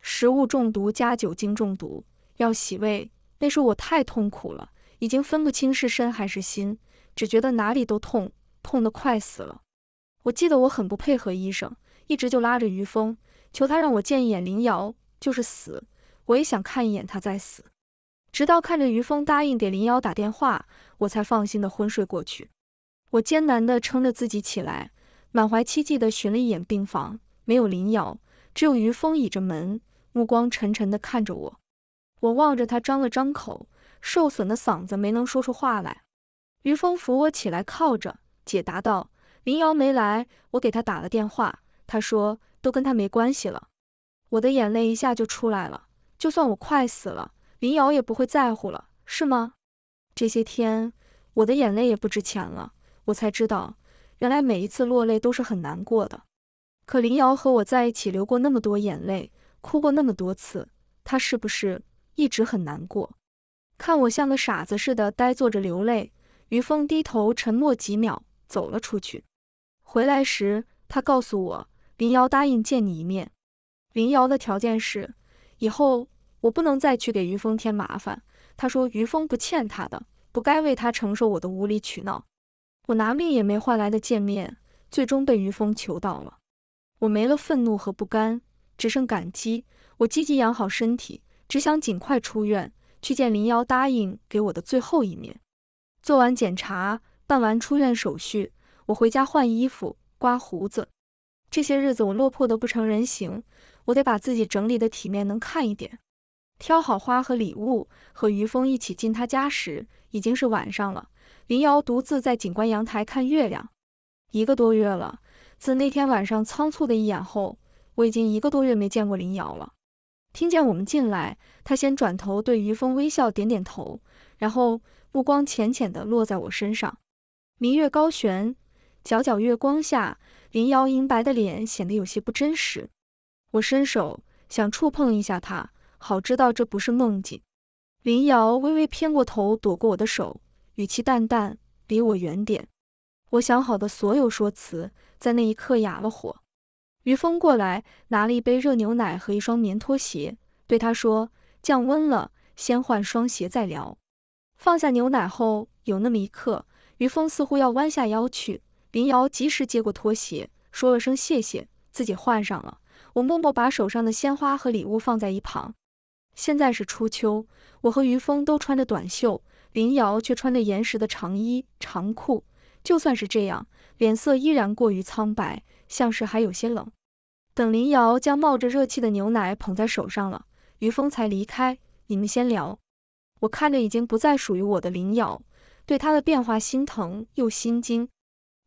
食物中毒加酒精中毒，要洗胃。那时我太痛苦了，已经分不清是身还是心，只觉得哪里都痛，痛得快死了。我记得我很不配合医生，一直就拉着于峰，求他让我见一眼林瑶，就是死我也想看一眼他再死。直到看着于峰答应给林瑶打电话，我才放心的昏睡过去。我艰难的撑着自己起来，满怀期冀的寻了一眼病房，没有林瑶，只有于峰倚着门，目光沉沉的看着我。我望着他，张了张口，受损的嗓子没能说出话来。于峰扶我起来，靠着，解答道：“林瑶没来，我给他打了电话，他说都跟他没关系了。”我的眼泪一下就出来了。就算我快死了，林瑶也不会在乎了，是吗？这些天我的眼泪也不值钱了，我才知道，原来每一次落泪都是很难过的。可林瑶和我在一起流过那么多眼泪，哭过那么多次，她是不是？一直很难过，看我像个傻子似的呆坐着流泪。于峰低头沉默几秒，走了出去。回来时，他告诉我，林瑶答应见你一面。林瑶的条件是，以后我不能再去给于峰添麻烦。他说，于峰不欠他的，不该为他承受我的无理取闹。我拿命也没换来的见面，最终被于峰求到了。我没了愤怒和不甘，只剩感激。我积极养好身体。只想尽快出院，去见林瑶答应给我的最后一面。做完检查，办完出院手续，我回家换衣服、刮胡子。这些日子我落魄的不成人形，我得把自己整理的体面，能看一点。挑好花和礼物，和余峰一起进他家时，已经是晚上了。林瑶独自在景观阳台看月亮。一个多月了，自那天晚上仓促的一眼后，我已经一个多月没见过林瑶了。听见我们进来，他先转头对余枫微笑，点点头，然后目光浅浅地落在我身上。明月高悬，皎皎月光下，林瑶银白的脸显得有些不真实。我伸手想触碰一下他，好知道这不是梦境。林瑶微微偏过头，躲过我的手，语气淡淡：“离我远点。”我想好的所有说辞，在那一刻哑了火。于峰过来拿了一杯热牛奶和一双棉拖鞋，对他说：“降温了，先换双鞋再聊。”放下牛奶后，有那么一刻，于峰似乎要弯下腰去，林瑶及时接过拖鞋，说了声谢谢，自己换上了。我默默把手上的鲜花和礼物放在一旁。现在是初秋，我和于峰都穿着短袖，林瑶却穿着严实的长衣长裤。就算是这样，脸色依然过于苍白。像是还有些冷，等林瑶将冒着热气的牛奶捧在手上了，于峰才离开。你们先聊，我看着已经不再属于我的林瑶，对她的变化心疼又心惊。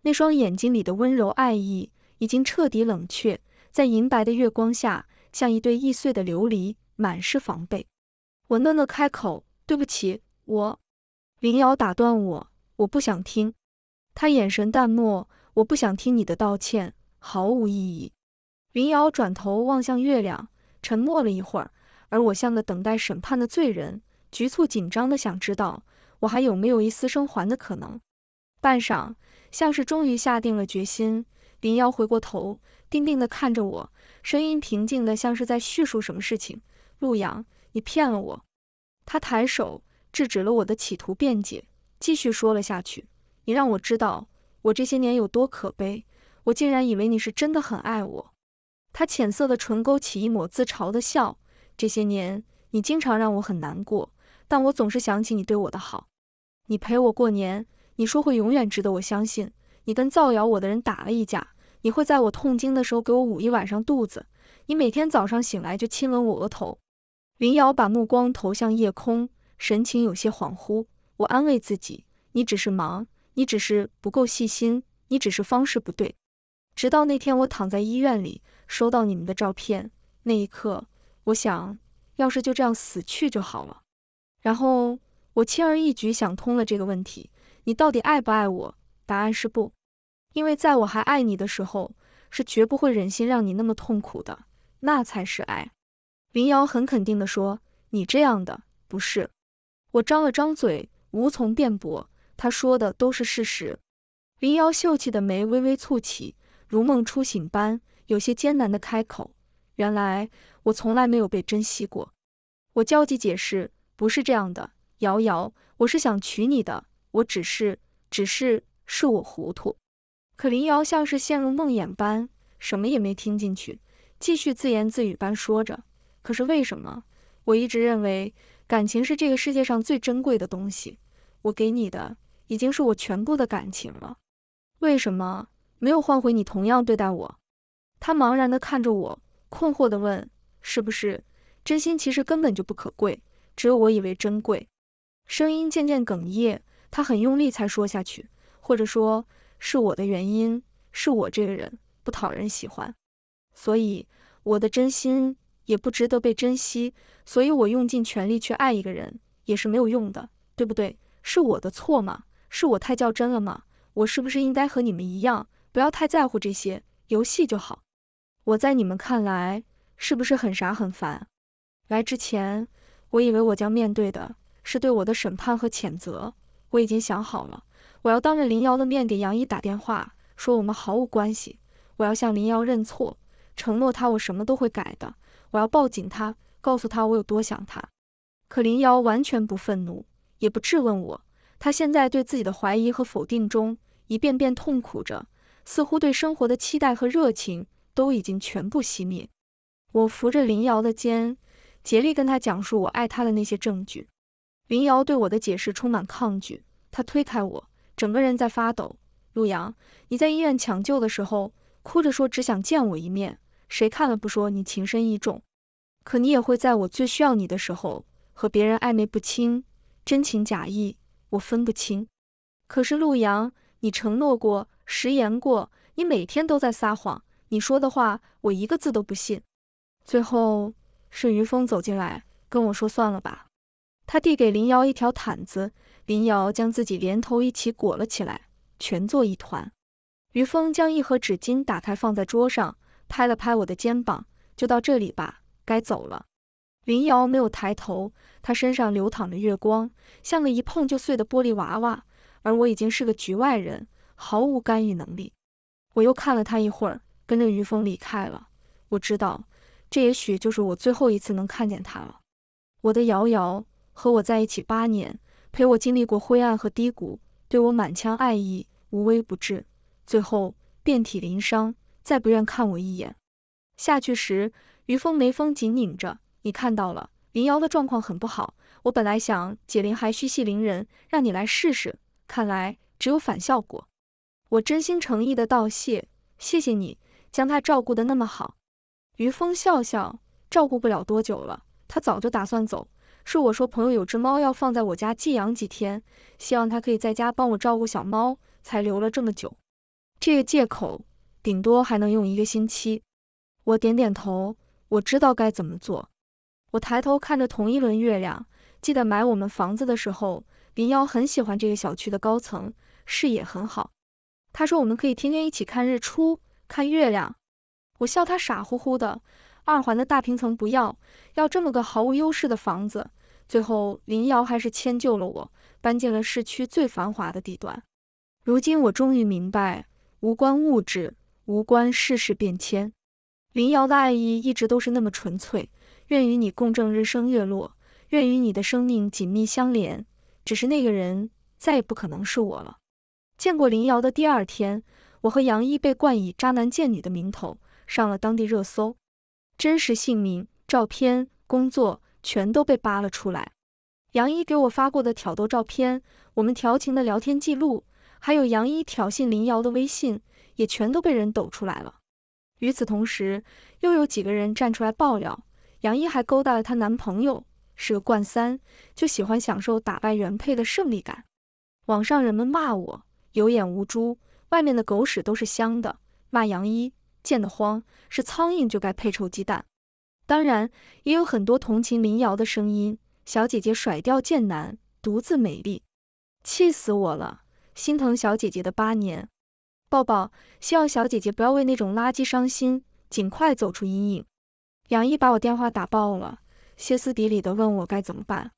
那双眼睛里的温柔爱意已经彻底冷却，在银白的月光下，像一对易碎的琉璃，满是防备。我讷讷开口：“对不起，我。”林瑶打断我：“我不想听。”他眼神淡漠：“我不想听你的道歉。”毫无意义。云瑶转头望向月亮，沉默了一会儿，而我像个等待审判的罪人，局促紧张的想知道我还有没有一丝生还的可能。半晌，像是终于下定了决心，林瑶回过头，定定的看着我，声音平静的像是在叙述什么事情：“陆阳，你骗了我。”他抬手制止了我的企图辩解，继续说了下去：“你让我知道我这些年有多可悲。”我竟然以为你是真的很爱我。他浅色的唇勾起一抹自嘲的笑。这些年，你经常让我很难过，但我总是想起你对我的好。你陪我过年，你说会永远值得我相信。你跟造谣我的人打了一架。你会在我痛经的时候给我捂一晚上肚子。你每天早上醒来就亲吻我额头。林瑶把目光投向夜空，神情有些恍惚。我安慰自己，你只是忙，你只是不够细心，你只是方式不对。直到那天，我躺在医院里，收到你们的照片，那一刻，我想要是就这样死去就好了。然后我轻而易举想通了这个问题：你到底爱不爱我？答案是不，因为在我还爱你的时候，是绝不会忍心让你那么痛苦的，那才是爱。林瑶很肯定地说：“你这样的不是。”我张了张嘴，无从辩驳。他说的都是事实。林瑶秀气的眉微微蹙起。如梦初醒般，有些艰难地开口：“原来我从来没有被珍惜过。”我焦急解释：“不是这样的，瑶瑶，我是想娶你的，我只是，只是，是我糊涂。”可林瑶像是陷入梦魇般，什么也没听进去，继续自言自语般说着：“可是为什么？我一直认为感情是这个世界上最珍贵的东西，我给你的已经是我全部的感情了，为什么？”没有换回你同样对待我，他茫然地看着我，困惑地问：“是不是真心其实根本就不可贵，只有我以为珍贵？”声音渐渐哽咽，他很用力才说下去：“或者说，是我的原因，是我这个人不讨人喜欢，所以我的真心也不值得被珍惜。所以我用尽全力去爱一个人也是没有用的，对不对？是我的错吗？是我太较真了吗？我是不是应该和你们一样？”不要太在乎这些，游戏就好。我在你们看来是不是很傻很烦？来之前，我以为我将面对的是对我的审判和谴责。我已经想好了，我要当着林瑶的面给杨一打电话，说我们毫无关系。我要向林瑶认错，承诺他我什么都会改的。我要抱紧他，告诉他我有多想他。可林瑶完全不愤怒，也不质问我。他现在对自己的怀疑和否定中一遍遍痛苦着。似乎对生活的期待和热情都已经全部熄灭。我扶着林瑶的肩，竭力跟她讲述我爱她的那些证据。林瑶对我的解释充满抗拒，她推开我，整个人在发抖。陆阳，你在医院抢救的时候，哭着说只想见我一面，谁看了不说你情深义重？可你也会在我最需要你的时候和别人暧昧不清，真情假意，我分不清。可是陆阳，你承诺过。食言过，你每天都在撒谎，你说的话我一个字都不信。最后是于峰走进来跟我说算了吧。他递给林瑶一条毯子，林瑶将自己连头一起裹了起来，蜷作一团。于峰将一盒纸巾打开放在桌上，拍了拍我的肩膀，就到这里吧，该走了。林瑶没有抬头，她身上流淌着月光，像个一碰就碎的玻璃娃娃，而我已经是个局外人。毫无干预能力。我又看了他一会儿，跟着于峰离开了。我知道，这也许就是我最后一次能看见他了。我的瑶瑶和我在一起八年，陪我经历过灰暗和低谷，对我满腔爱意，无微不至，最后遍体鳞伤，再不愿看我一眼。下去时，于峰眉峰紧拧着。你看到了，林瑶的状况很不好。我本来想解铃还须系铃人，让你来试试，看来只有反效果。我真心诚意的道谢，谢谢你将他照顾的那么好。于峰笑笑，照顾不了多久了，他早就打算走。是我说朋友有只猫要放在我家寄养几天，希望他可以在家帮我照顾小猫，才留了这么久。这个借口顶多还能用一个星期。我点点头，我知道该怎么做。我抬头看着同一轮月亮，记得买我们房子的时候，林瑶很喜欢这个小区的高层，视野很好。他说我们可以天天一起看日出，看月亮。我笑他傻乎乎的。二环的大平层不要，要这么个毫无优势的房子。最后林瑶还是迁就了我，搬进了市区最繁华的地段。如今我终于明白，无关物质，无关世事变迁，林瑶的爱意一直都是那么纯粹，愿与你共证日升月落，愿与你的生命紧密相连。只是那个人再也不可能是我了。见过林瑶的第二天，我和杨一被冠以渣男贱女的名头上了当地热搜，真实姓名、照片、工作全都被扒了出来。杨一给我发过的挑逗照片，我们调情的聊天记录，还有杨一挑衅林瑶的微信，也全都被人抖出来了。与此同时，又有几个人站出来爆料，杨一还勾搭了她男朋友，是个惯三，就喜欢享受打败原配的胜利感。网上人们骂我。有眼无珠，外面的狗屎都是香的。骂杨一贱得慌，是苍蝇就该配臭鸡蛋。当然，也有很多同情林瑶的声音。小姐姐甩掉贱男，独自美丽，气死我了！心疼小姐姐的八年，抱抱。希望小姐姐不要为那种垃圾伤心，尽快走出阴影。杨一把我电话打爆了，歇斯底里的问我该怎么办。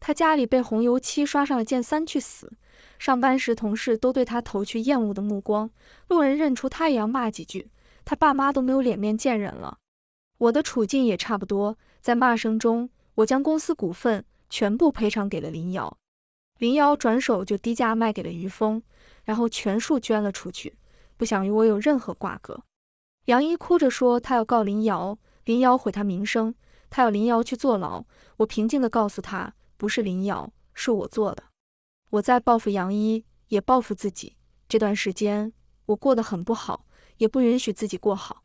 他家里被红油漆刷上了，剑三去死。上班时，同事都对他投去厌恶的目光，路人认出他也要骂几句，他爸妈都没有脸面见人了。我的处境也差不多，在骂声中，我将公司股份全部赔偿给了林瑶，林瑶转手就低价卖给了余峰，然后全数捐了出去，不想与我有任何瓜葛。杨一哭着说他要告林瑶，林瑶毁他名声，他要林瑶去坐牢。我平静地告诉他，不是林瑶，是我做的。我在报复杨一，也报复自己。这段时间我过得很不好，也不允许自己过好。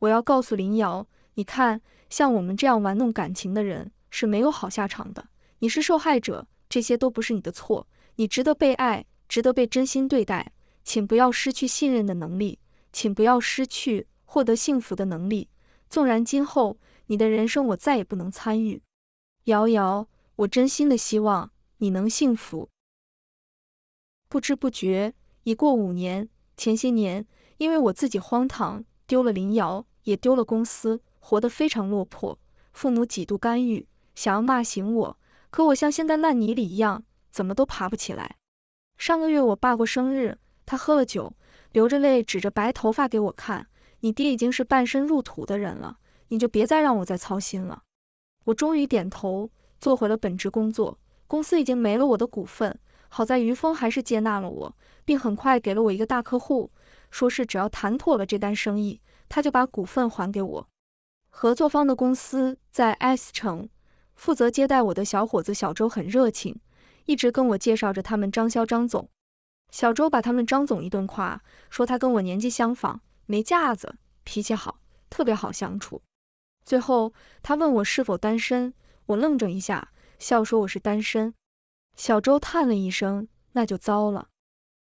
我要告诉林瑶，你看，像我们这样玩弄感情的人是没有好下场的。你是受害者，这些都不是你的错，你值得被爱，值得被真心对待。请不要失去信任的能力，请不要失去获得幸福的能力。纵然今后你的人生我再也不能参与，瑶瑶，我真心的希望你能幸福。不知不觉已过五年，前些年因为我自己荒唐，丢了林瑶，也丢了公司，活得非常落魄。父母几度干预，想要骂醒我，可我像陷在烂泥里一样，怎么都爬不起来。上个月我爸过生日，他喝了酒，流着泪指着白头发给我看：“你爹已经是半身入土的人了，你就别再让我再操心了。”我终于点头，做回了本职工作。公司已经没了我的股份。好在余峰还是接纳了我，并很快给了我一个大客户，说是只要谈妥了这单生意，他就把股份还给我。合作方的公司在 S 城，负责接待我的小伙子小周很热情，一直跟我介绍着他们张潇张总。小周把他们张总一顿夸，说他跟我年纪相仿，没架子，脾气好，特别好相处。最后他问我是否单身，我愣怔一下，笑说我是单身。小周叹了一声，那就糟了。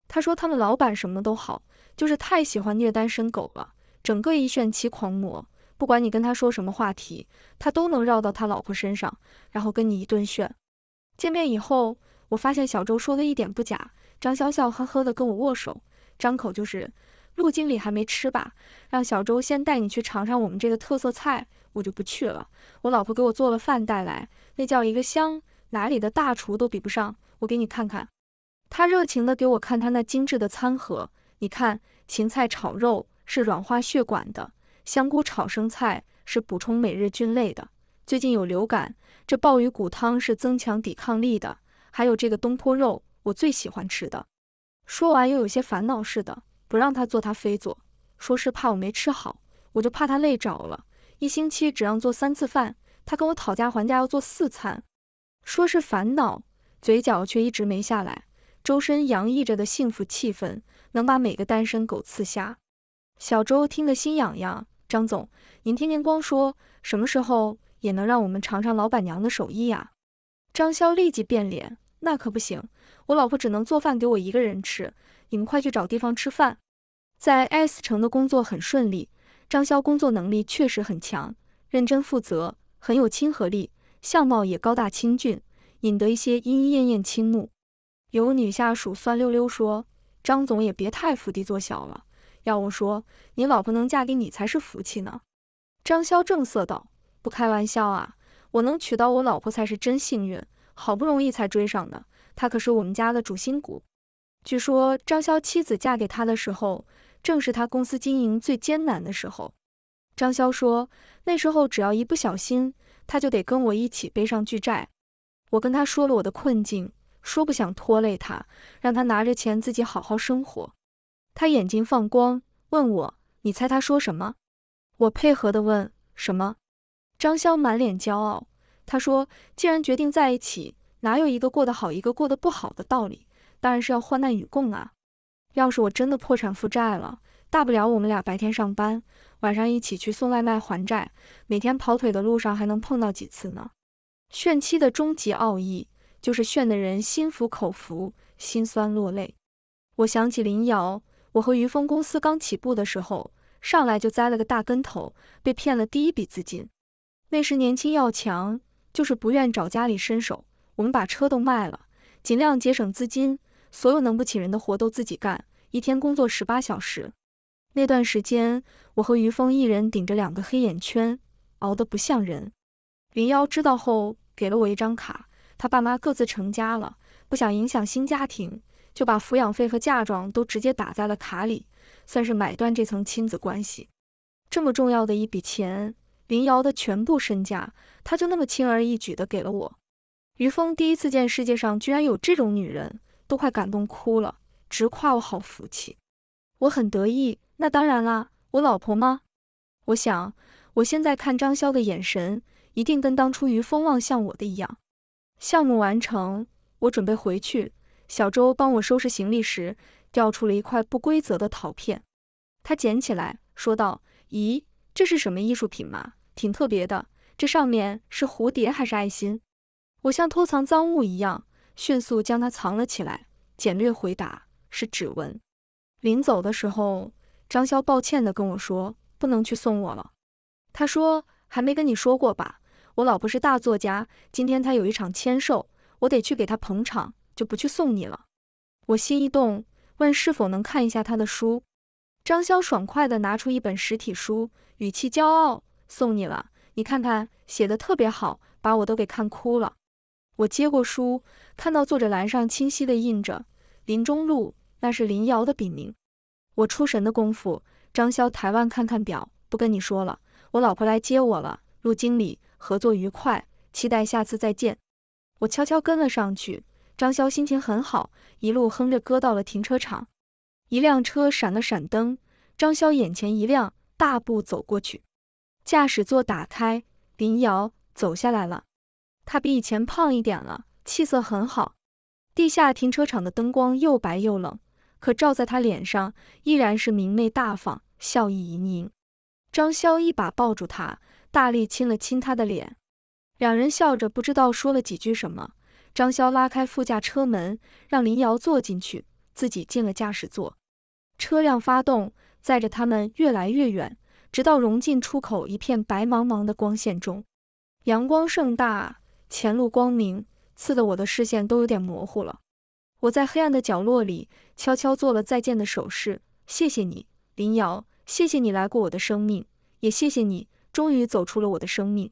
他说他们老板什么都好，就是太喜欢虐单身狗了，整个一炫妻狂魔。不管你跟他说什么话题，他都能绕到他老婆身上，然后跟你一顿炫。见面以后，我发现小周说的一点不假。张潇笑呵呵的跟我握手，张口就是陆经理还没吃吧？让小周先带你去尝尝我们这个特色菜。我就不去了，我老婆给我做了饭带来，那叫一个香。哪里的大厨都比不上，我给你看看。他热情的给我看他那精致的餐盒，你看，芹菜炒肉是软化血管的，香菇炒生菜是补充每日菌类的。最近有流感，这鲍鱼骨汤是增强抵抗力的。还有这个东坡肉，我最喜欢吃的。说完又有些烦恼似的，不让他做他非做，说是怕我没吃好，我就怕他累着了。一星期只让做三次饭，他跟我讨价还价要做四餐。说是烦恼，嘴角却一直没下来，周身洋溢着的幸福气氛能把每个单身狗刺瞎。小周听得心痒痒，张总，您天天光说，什么时候也能让我们尝尝老板娘的手艺呀？张潇立即变脸，那可不行，我老婆只能做饭给我一个人吃，你们快去找地方吃饭。在 S 城的工作很顺利，张潇工作能力确实很强，认真负责，很有亲和力。相貌也高大清俊，引得一些莺莺燕燕倾慕。有女下属酸溜溜说：“张总也别太伏低做小了，要我说，你老婆能嫁给你才是福气呢。”张潇正色道：“不开玩笑啊，我能娶到我老婆才是真幸运，好不容易才追上的。她可是我们家的主心骨。据说张潇妻子嫁给他的时候，正是他公司经营最艰难的时候。”张潇说：“那时候只要一不小心。”他就得跟我一起背上巨债。我跟他说了我的困境，说不想拖累他，让他拿着钱自己好好生活。他眼睛放光，问我，你猜他说什么？我配合的问什么？张潇满脸骄傲，他说，既然决定在一起，哪有一个过得好，一个过得不好的道理？当然是要患难与共啊！要是我真的破产负债了，大不了我们俩白天上班。晚上一起去送外卖还债，每天跑腿的路上还能碰到几次呢？炫妻的终极奥义就是炫的人心服口服，心酸落泪。我想起林瑶，我和于峰公司刚起步的时候，上来就栽了个大跟头，被骗了第一笔资金。那时年轻要强，就是不愿找家里伸手。我们把车都卖了，尽量节省资金，所有能不请人的活都自己干，一天工作十八小时。那段时间，我和于峰一人顶着两个黑眼圈，熬得不像人。林瑶知道后，给了我一张卡。他爸妈各自成家了，不想影响新家庭，就把抚养费和嫁妆都直接打在了卡里，算是买断这层亲子关系。这么重要的一笔钱，林瑶的全部身家，他就那么轻而易举的给了我。于峰第一次见世界上居然有这种女人，都快感动哭了，直夸我好福气。我很得意。那当然啦，我老婆吗？我想，我现在看张潇的眼神，一定跟当初于峰望向我的一样。项目完成，我准备回去。小周帮我收拾行李时，掉出了一块不规则的陶片。他捡起来，说道：“咦，这是什么艺术品吗？挺特别的。这上面是蝴蝶还是爱心？”我像偷藏赃物一样，迅速将它藏了起来。简略回答：“是指纹。”临走的时候。张潇抱歉地跟我说：“不能去送我了。”他说：“还没跟你说过吧？我老婆是大作家，今天她有一场签售，我得去给她捧场，就不去送你了。”我心一动，问是否能看一下她的书。张潇爽快地拿出一本实体书，语气骄傲：“送你了，你看看，写的特别好，把我都给看哭了。”我接过书，看到作者栏上清晰地印着“林中路”，那是林瑶的笔名。我出神的功夫，张潇抬腕看看表，不跟你说了，我老婆来接我了。陆经理，合作愉快，期待下次再见。我悄悄跟了上去，张潇心情很好，一路哼着歌到了停车场。一辆车闪了闪灯，张潇眼前一亮，大步走过去。驾驶座打开，林瑶走下来了。他比以前胖一点了，气色很好。地下停车场的灯光又白又冷。可照在他脸上依然是明媚大方，笑意盈盈。张潇一把抱住她，大力亲了亲她的脸。两人笑着，不知道说了几句什么。张潇拉开副驾车门，让林瑶坐进去，自己进了驾驶座。车辆发动，载着他们越来越远，直到融进出口一片白茫茫的光线中。阳光盛大，前路光明，刺得我的视线都有点模糊了。我在黑暗的角落里悄悄做了再见的手势。谢谢你，林瑶，谢谢你来过我的生命，也谢谢你终于走出了我的生命。